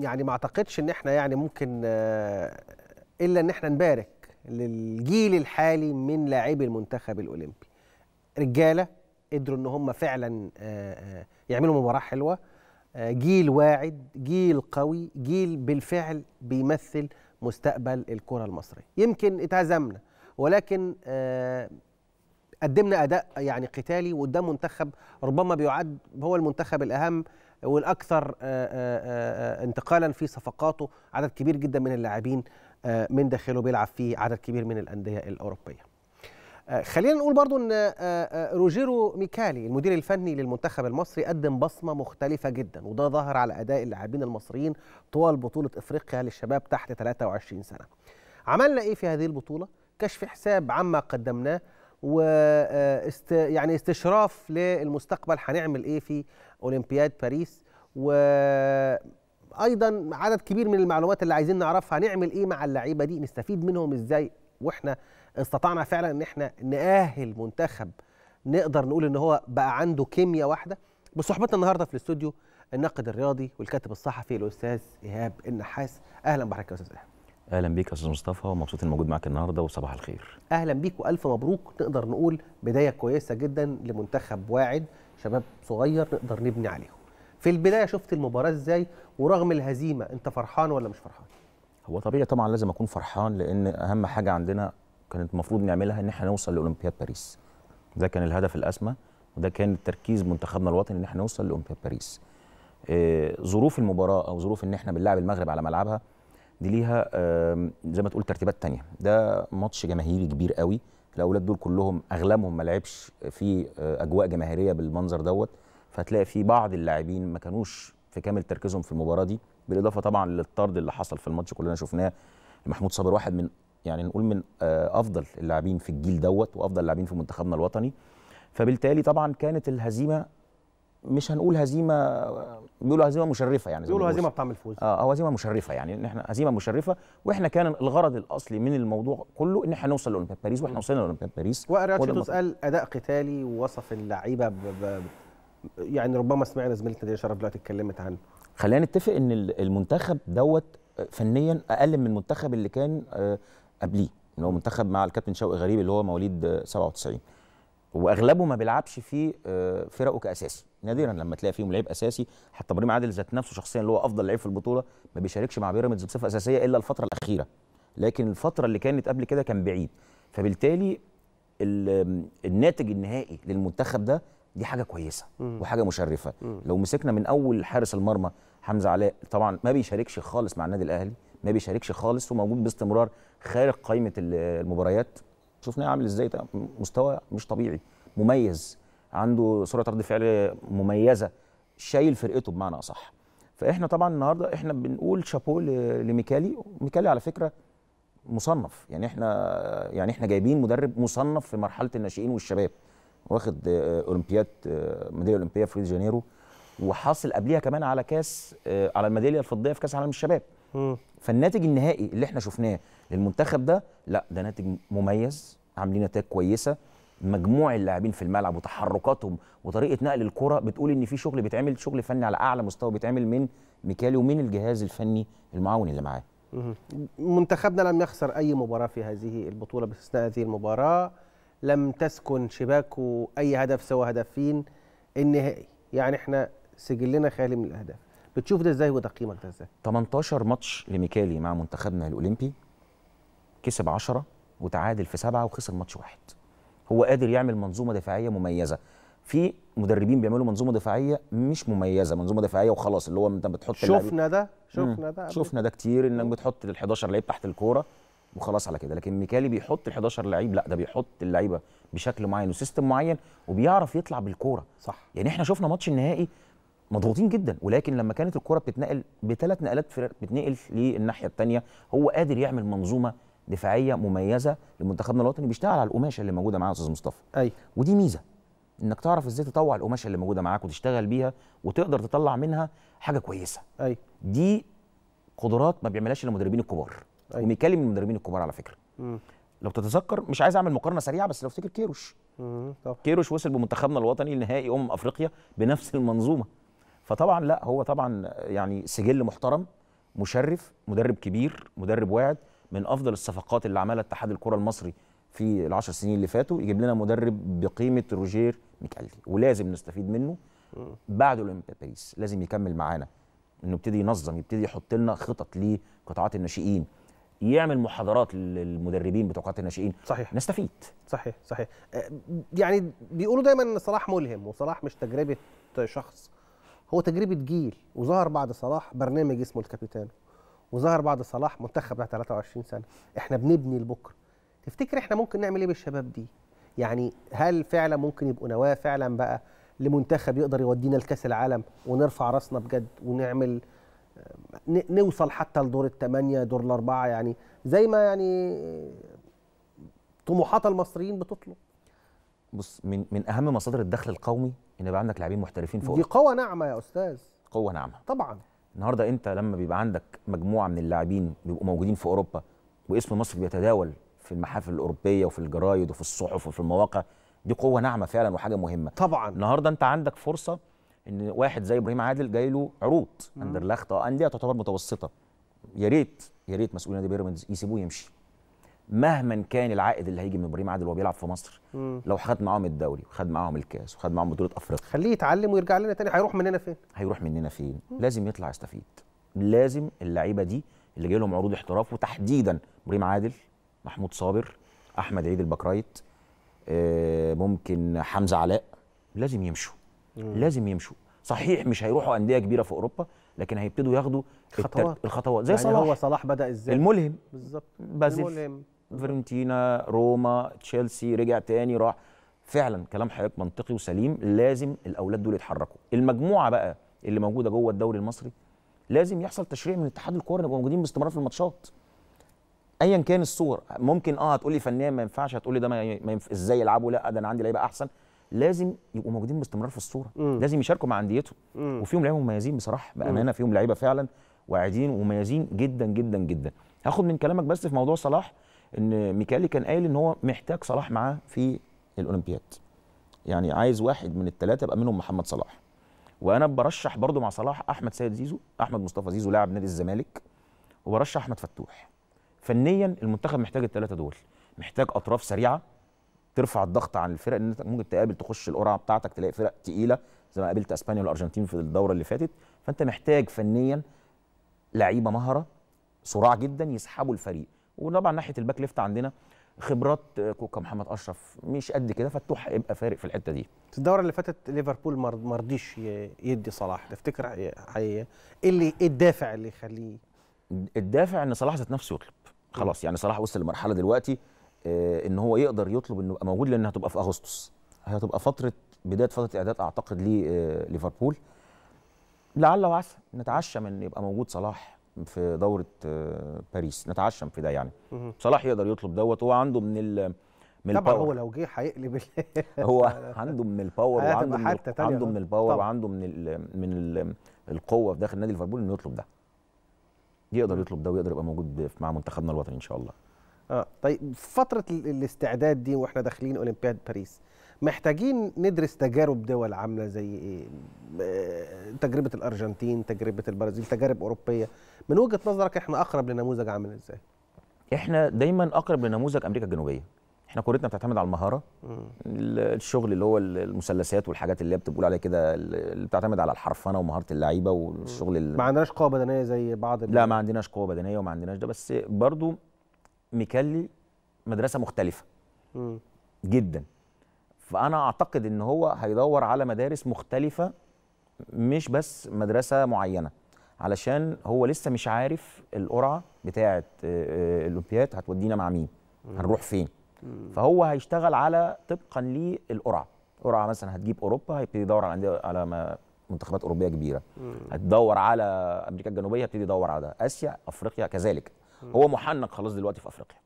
يعني ما اعتقدش ان احنا يعني ممكن آه، الا ان احنا نبارك للجيل الحالي من لاعبي المنتخب الاولمبي رجاله قدروا ان هم فعلا آه، آه، يعملوا مباراه حلوه جيل واعد جيل قوي جيل بالفعل بيمثل مستقبل الكره المصريه يمكن اتهزمنا ولكن قدمنا اداء يعني قتالي وده منتخب ربما بيعد هو المنتخب الاهم والاكثر آه، آه، آه، انتقالا في صفقاته عدد كبير جدا من اللاعبين من داخله بيلعب في عدد كبير من الانديه الاوروبيه خلينا نقول برضو ان روجيرو ميكالي المدير الفني للمنتخب المصري قدم بصمه مختلفه جدا وده ظهر على اداء اللاعبين المصريين طوال بطوله افريقيا للشباب تحت 23 سنه عملنا ايه في هذه البطوله كشف حساب عما قدمناه و آه، يعني استشراف للمستقبل هنعمل ايه في اولمبياد باريس و ايضا عدد كبير من المعلومات اللي عايزين نعرفها هنعمل ايه مع اللعيبه دي نستفيد منهم ازاي واحنا استطعنا فعلا ان احنا ناهل منتخب نقدر نقول ان هو بقى عنده كيمياء واحده بصحبتنا النهارده في الاستوديو الناقد الرياضي والكاتب الصحفي الاستاذ ايهاب النحاس اهلا بحضرتك يا استاذ ايهاب اهلا بيك يا استاذ مصطفى ومبسوط اني موجود معاك النهارده وصباح الخير اهلا بيك والف مبروك نقدر نقول بدايه كويسه جدا لمنتخب واعد شباب صغير نقدر نبني عليهم في البدايه شفت المباراه ازاي ورغم الهزيمه انت فرحان ولا مش فرحان هو طبيعي طبعا لازم اكون فرحان لان اهم حاجه عندنا كانت المفروض نعملها ان احنا نوصل لاولمبياد باريس ده كان الهدف الاسمى وده كان تركيز منتخبنا الوطني ان احنا نوصل لاولمبياد باريس آه، ظروف المباراه او ظروف ان احنا بنلعب المغرب على ملعبها دي ليها زي ما تقول ترتيبات تانية ده ماتش جماهيري كبير قوي الاولاد دول كلهم اغلبهم ما لعبش في آه، اجواء جماهيريه بالمنظر دوت فهتلاقي في بعض اللاعبين ما كانوش في كامل تركيزهم في المباراه دي بالاضافه طبعا للطرد اللي حصل في الماتش كلنا شفناه محمود صابر واحد من يعني نقول من آه، افضل اللاعبين في الجيل دوت وافضل اللاعبين في منتخبنا الوطني فبالتالي طبعا كانت الهزيمه مش هنقول هزيمه بيقولوا هزيمه مشرفه يعني بيقولوا هزيمه بطعم الفوز اه هزيمه مشرفه يعني ان احنا هزيمه مشرفه واحنا كان الغرض الاصلي من الموضوع كله ان احنا نوصل لاولمبياد باريس واحنا وصلنا لاولمبياد باريس واراتشيتو قال اداء قتالي ووصف اللعيبه يعني ربما سمعنا زميلتنا ناديه شرف دلوقتي اتكلمت عنه خلينا نتفق ان المنتخب دوت فنيا اقل من المنتخب اللي كان آه، قبليه اللي هو منتخب مع الكابتن شوقي غريب اللي هو مواليد 97 آه، واغلبه ما بيلعبش في آه، فرقه كاساسي نادرا لما تلاقي فيهم لعيب اساسي حتى ابراهيم عادل ذات نفسه شخصيا اللي هو افضل لعيب في البطوله ما بيشاركش مع بيراميدز بصفه اساسيه الا الفتره الاخيره لكن الفتره اللي كانت قبل كده كان بعيد فبالتالي الناتج النهائي للمنتخب ده دي حاجه كويسه وحاجه مشرفه لو مسكنا من اول حارس المرمى حمزه علاء طبعا ما بيشاركش خالص مع النادي الاهلي ما بيشاركش خالص وموجود باستمرار خارج قائمه المباريات شفناه عامل ازاي مستوى مش طبيعي مميز عنده سرعه رد فعل مميزه شايل فرقته بمعنى اصح فاحنا طبعا النهارده احنا بنقول شابو لميكالي ميكالي على فكره مصنف يعني احنا يعني احنا جايبين مدرب مصنف في مرحله الناشئين والشباب واخد آه، اولمبياد آه، ميداليه اولمبيه في ريو جانيرو وحاصل قبليها كمان على كاس آه، على الميداليه الفضيه في كاس عالم الشباب فالناتج النهائي اللي احنا شفناه للمنتخب ده لا ده ناتج مميز عاملين نتائج كويسه مجموع اللاعبين في الملعب وتحركاتهم وطريقه نقل الكره بتقول ان في شغل بيتعمل شغل فني على اعلى مستوى بيتعمل من ميكالي ومن الجهاز الفني المعاون اللي معاه منتخبنا لم يخسر اي مباراه في هذه البطوله باستثناء هذه المباراه لم تسكن شباكه اي هدف سوى هدفين النهائي يعني احنا سجلنا خالي من الاهداف بتشوف ده ازاي وتقييمك ده ازاي 18 ماتش لميكالي مع منتخبنا الاولمبي كسب 10 وتعادل في 7 وخسر ماتش واحد هو قادر يعمل منظومه دفاعيه مميزه في مدربين بيعملوا منظومه دفاعيه مش مميزه منظومه دفاعيه وخلاص اللي هو انت بتحط شفنا ده شفنا ده شفنا ده كتير انك بتحط ال 11 لعيب تحت الكوره وخلاص على كده لكن ميكالي بيحط ال 11 لعيب لا ده بيحط اللعيبه بشكل معين وسيستم معين وبيعرف يطلع بالكوره صح يعني احنا شفنا ماتش النهائي مضغوطين جدا ولكن لما كانت الكوره بتتنقل بثلاث نقلات بتتنقل للناحيه الثانيه هو قادر يعمل منظومه دفاعيه مميزه لمنتخبنا الوطني بيشتغل على القماشه اللي موجوده معاه يا استاذ مصطفى ايوه ودي ميزه انك تعرف ازاي تطوع القماشه اللي موجوده معاك وتشتغل بيها وتقدر تطلع منها حاجه كويسه ايوه دي قدرات ما بيعملهاش المدربين الكبار أيوة. وبيكلم المدربين الكبار على فكره م. لو تتذكر مش عايز اعمل مقارنه سريعه بس لو افتكر كيروش طبعا. كيروش وصل بمنتخبنا الوطني لنهائي امم افريقيا بنفس المنظومه فطبعا لا هو طبعا يعني سجل محترم مشرف مدرب كبير مدرب واعد من افضل الصفقات اللي عملها اتحاد الكره المصري في العشر سنين اللي فاتوا يجيب لنا مدرب بقيمه روجير ميكالدي ولازم نستفيد منه بعد اولمبياد باريس لازم يكمل معانا انه يبتدي ينظم يبتدي يحط لنا خطط لقطاعات الناشئين يعمل محاضرات للمدربين بتوع قطاعات الناشئين صحيح نستفيد صحيح صحيح أه، يعني بيقولوا دايما ان صلاح ملهم وصلاح مش تجربه شخص هو تجربه جيل وظهر بعد صلاح برنامج اسمه الكابيتانو وظهر بعد صلاح منتخب بتاع 23 سنه احنا بنبني لبكره تفتكر احنا ممكن نعمل ايه بالشباب دي يعني هل فعلا ممكن يبقوا نواه فعلا بقى لمنتخب يقدر يودينا لكاس العالم ونرفع راسنا بجد ونعمل نوصل حتى لدور الثمانيه دور الاربعه يعني زي ما يعني طموحات المصريين بتطلب بص من من اهم مصادر الدخل القومي ان يبقى عندك لاعبين محترفين فوق دي قوه ناعمه يا استاذ قوه ناعمه طبعا النهارده انت لما بيبقى عندك مجموعه من اللاعبين بيبقوا موجودين في اوروبا واسم مصر بيتداول في المحافل الاوروبيه وفي الجرايد وفي الصحف وفي المواقع دي قوه ناعمه فعلا وحاجه مهمه طبعا النهارده انت عندك فرصه ان واحد زي ابراهيم عادل جاي له عروض اندرلخت اه انديه تعتبر متوسطه يا ريت يا ريت مسؤولين نادي بيراميدز يسيبوه يمشي مهما كان العائد اللي هيجي من ابراهيم عادل وهو بيلعب في مصر مم. لو خد معاهم الدوري وخد معاهم الكاس وخد معاهم بطوله افريقيا خليه يتعلم ويرجع لنا تاني هيروح مننا فين هيروح مننا فين مم. لازم يطلع يستفيد لازم اللعيبه دي اللي جاي لهم عروض احتراف وتحديدا ابراهيم عادل محمود صابر احمد عيد البكرايت آه، ممكن حمزه علاء لازم يمشوا مم. لازم يمشوا صحيح مش هيروحوا انديه كبيره في اوروبا لكن هيبتدوا ياخدوا خطوات الخطوات زي يعني صلاح هو صلاح بدا ازاي الملهم بالظبط بازل الملهم فيرنتينا روما تشيلسي رجع تاني راح فعلا كلام حضرتك منطقي وسليم لازم الاولاد دول يتحركوا المجموعه بقى اللي موجوده جوه الدوري المصري لازم يحصل تشريع من اتحاد الكوره نبقى موجودين باستمرار في الماتشات ايا كان الصور ممكن اه هتقولي فنيا ما ينفعش هتقولي ده ما, ينف... ازاي يلعبوا لا ده انا عندي لعيبه احسن لازم يبقوا موجودين باستمرار في الصوره م. لازم يشاركوا مع انديتهم وفيهم لعيبه مميزين بصراحه بامانه فيهم لعيبه فعلا واعدين ومميزين جدا جدا جدا هاخد من كلامك بس في موضوع صلاح ان ميكالي كان قايل ان هو محتاج صلاح معاه في الاولمبياد يعني عايز واحد من الثلاثه يبقى منهم محمد صلاح وانا برشح برضو مع صلاح احمد سيد زيزو احمد مصطفى زيزو لاعب نادي الزمالك وبرشح احمد فتوح فنيا المنتخب محتاج الثلاثه دول محتاج اطراف سريعه ترفع الضغط عن الفرق ان انت ممكن تقابل تخش القرعه بتاعتك تلاقي فرق تقيله زي ما قابلت اسبانيا والارجنتين في الدوره اللي فاتت فانت محتاج فنيا لعيبه مهره صراع جدا يسحبوا الفريق وطبعا ناحيه الباك ليفت عندنا خبرات كوكا محمد اشرف مش قد كده فتوح هيبقى فارق في الحته دي الدوره اللي فاتت ليفربول ما رضيش يدي صلاح تفتكر ايه اللي ايه الدافع اللي يخليه الدافع ان صلاح ذات نفسه يطلب خلاص يعني صلاح وصل لمرحله دلوقتي آه، ان هو يقدر يطلب انه يبقى موجود لان هتبقى في اغسطس هتبقى فتره بدايه فتره اعداد اعتقد ليه آه، ليفربول لعل وعسى نتعشى من يبقى موجود صلاح في دوره آه، باريس نتعشم في ده يعني صلاح يقدر يطلب دوت هو عنده من ال من طبعا الباور. هو لو جه هيقلب هو عنده من الباور وعنده من عنده من الباور وعنده من الـ من الـ القوه في داخل نادي ليفربول انه يطلب ده يقدر يطلب ده ويقدر يبقى موجود مع منتخبنا الوطني ان شاء الله اه طيب فتره الاستعداد دي واحنا داخلين اولمبياد باريس محتاجين ندرس تجارب دول عامله زي ايه تجربه الارجنتين تجربه البرازيل تجارب اوروبيه من وجهه نظرك احنا اقرب لنموذج عامل ازاي احنا دايما اقرب لنموذج امريكا الجنوبيه احنا كورتنا بتعتمد على المهاره الشغل اللي هو المثلثات والحاجات اللي هي بتقول عليها كده اللي بتعتمد على الحرفنه ومهاره اللعيبه والشغل ما عندناش قوه بدنيه زي بعض لا ما عندناش قوه بدنيه وما عندناش ده بس برضو ميكالي مدرسه مختلفه م. جدا فانا اعتقد ان هو هيدور على مدارس مختلفه مش بس مدرسه معينه علشان هو لسه مش عارف القرعه بتاعه آه، آه، الاولمبياد هتودينا مع مين هنروح فين فهو هيشتغل على طبقا للقرعه قرعه مثلا هتجيب اوروبا هيبتدي يدور على على منتخبات اوروبيه كبيره هتدور على امريكا الجنوبيه هيبتدي يدور على ده اسيا افريقيا كذلك هو محنك خلاص دلوقتي في افريقيا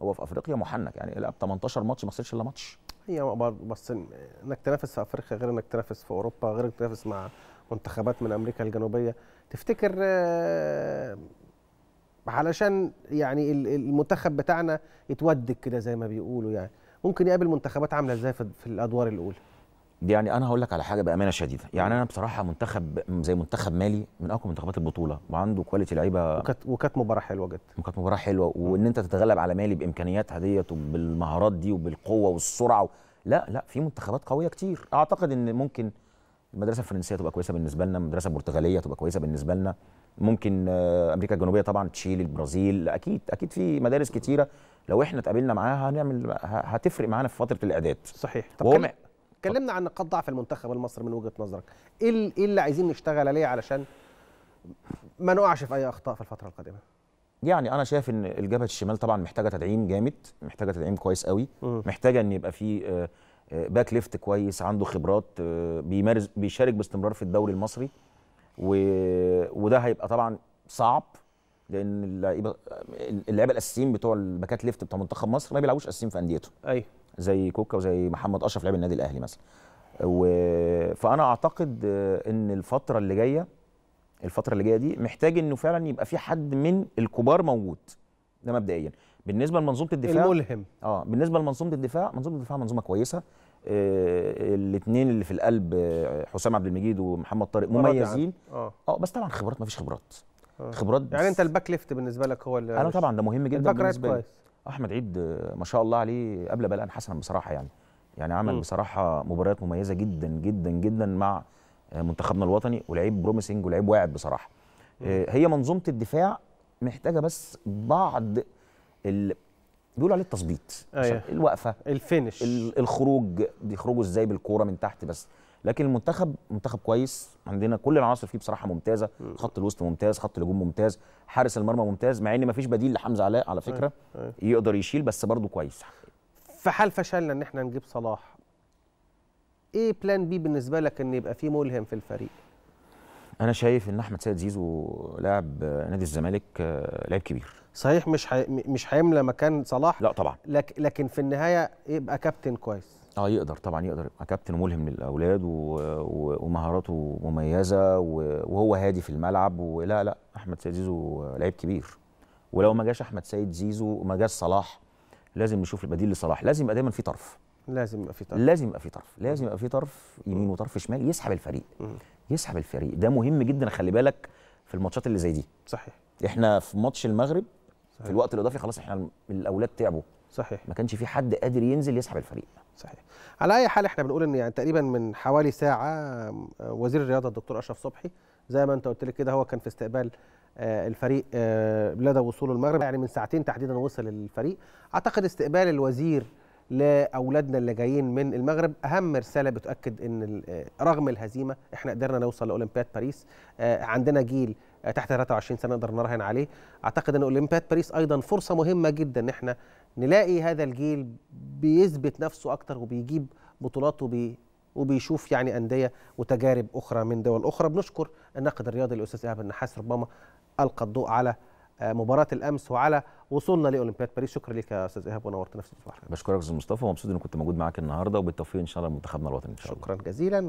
هو في افريقيا محنك يعني لعب 18 ماتش ما خسرش الا ماتش هي بس انك تنافس في افريقيا غير انك تنافس في اوروبا غير انك تنافس مع منتخبات من امريكا الجنوبيه تفتكر آه، علشان يعني المنتخب بتاعنا يتودك كده زي ما بيقولوا يعني ممكن يقابل منتخبات عامله ازاي في الادوار الاولى يعني انا هقول لك على حاجه بامانه شديده يعني انا بصراحه منتخب زي منتخب مالي من اقوى منتخبات البطوله وعنده كواليتي لعيبه وكانت وكانت مباراه حلوه جدا وكانت مباراه حلوه وان انت تتغلب على مالي بامكانياتها ديت وبالمهارات دي وبالقوه والسرعه و... لا لا في منتخبات قويه كتير اعتقد ان ممكن المدرسه الفرنسيه تبقى كويسه بالنسبه لنا المدرسه البرتغاليه تبقى كويسه بالنسبه لنا ممكن آه، امريكا الجنوبيه طبعا تشيلي البرازيل اكيد اكيد في مدارس كتيره لو احنا اتقابلنا معاها هنعمل هتفرق معانا في فتره الاعداد صحيح طب كم... اتكلمنا عن نقاط ضعف المنتخب المصري من وجهه نظرك إيه, ايه اللي عايزين نشتغل عليه علشان ما نقعش في اي اخطاء في الفتره القادمه يعني انا شايف ان الجبهه الشمال طبعا محتاجه تدعيم جامد محتاجه تدعيم كويس قوي محتاجه ان يبقى في آه، آه، باك ليفت كويس عنده خبرات آه، بيمارس بيشارك باستمرار في الدوري المصري و... وده هيبقى طبعا صعب لان اللعيبه الاساسيين بتوع الباكات ليفت بتوع منتخب مصر ما بيلعبوش اساسيين في انديتهم ايوه زي كوكا وزي محمد اشرف لاعب النادي الاهلي مثلا و... فانا اعتقد ان الفتره اللي جايه الفتره اللي جايه دي محتاج انه فعلا يبقى في حد من الكبار موجود ده مبدئيا بالنسبه لمنظومه الدفاع الملهم اه بالنسبه لمنظومه الدفاع منظومه الدفاع منظومه كويسه آه الاثنين اللي في القلب آه، حسام عبد المجيد ومحمد طارق يعني. مميزين اه اه بس طبعا خبرات ما فيش خبرات آه. خبرات يعني انت الباك ليفت بالنسبه لك هو اللي انا طبعا ده مهم جدا بالنسبه لي احمد عيد ما شاء الله عليه قبل بلاء حسن بصراحه يعني يعني عمل م. بصراحه مباريات مميزه جدا جدا جدا مع منتخبنا الوطني ولعيب بروميسنج ولعيب واعد بصراحه م. آه، هي منظومه الدفاع محتاجه بس بعض ال... بيقولوا عليه التظبيط أيه. الوقفه الفينش الخروج بيخرجوا ازاي بالكوره من تحت بس لكن المنتخب منتخب كويس عندنا كل العناصر فيه بصراحه ممتازه خط الوسط ممتاز خط الهجوم ممتاز حارس المرمى ممتاز مع ان ما فيش بديل لحمزه علاء على فكره يقدر يشيل بس برضه كويس في حال فشلنا ان احنا نجيب صلاح ايه بلان بي بالنسبه لك ان يبقى في ملهم في الفريق انا شايف ان احمد سيد زيزو لاعب نادي الزمالك آه، لاعب كبير صحيح مش حي... مش هيملى مكان صلاح لا طبعا لك... لكن في النهايه يبقى كابتن كويس اه يقدر طبعا يقدر كابتن ملهم للاولاد و... و... ومهاراته مميزه و... وهو هادي في الملعب ولا لا احمد سيد زيزو لعيب كبير ولو ما جاش احمد سيد زيزو ما جاش صلاح لازم نشوف البديل لصلاح لازم يبقى دايما في طرف لازم يبقى في طرف لازم يبقى في طرف لازم يبقى في طرف يمين وطرف شمال يسحب الفريق يسحب الفريق ده مهم جدا خلي بالك في الماتشات اللي زي دي صحيح احنا في ماتش المغرب صحيح. في الوقت الاضافي خلاص احنا الاولاد تعبوا صحيح ما كانش في حد قادر ينزل يسحب الفريق صحيح على اي حال احنا بنقول ان يعني تقريبا من حوالي ساعه آه، وزير الرياضه الدكتور اشرف صبحي زي ما انت قلت لك كده هو كان في استقبال آه، الفريق آه، لدى وصوله المغرب يعني من ساعتين تحديدا وصل الفريق اعتقد استقبال الوزير لاولادنا اللي جايين من المغرب اهم رساله بتاكد ان رغم الهزيمه احنا قدرنا نوصل لاولمبياد باريس عندنا جيل تحت 23 سنه نقدر نراهن عليه اعتقد ان اولمبياد باريس ايضا فرصه مهمه جدا ان احنا نلاقي هذا الجيل بيثبت نفسه اكتر وبيجيب بطولات وبي وبيشوف يعني انديه وتجارب اخرى من دول اخرى بنشكر الناقد الرياضي الاستاذ ايهاب النحاس ربما القى الضوء على آه، مباراه الامس وعلى وصولنا لاولمبياد باريس شكرا لك يا استاذ ايهاب ونورتنا في صباح بشكرك استاذ مصطفى ومبسوط اني كنت موجود معاك النهارده وبالتوفيق ان شاء الله لمنتخبنا الوطني ان شاء الله شكرا جزيلا